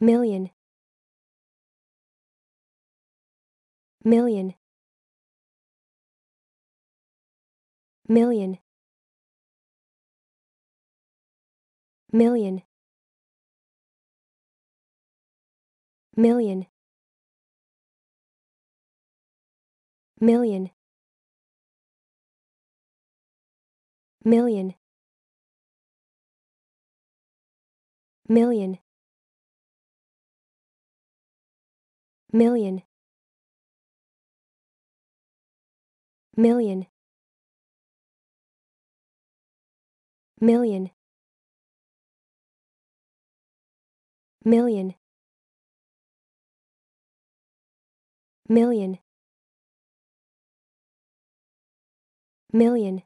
million million million million million million million million million million million million million million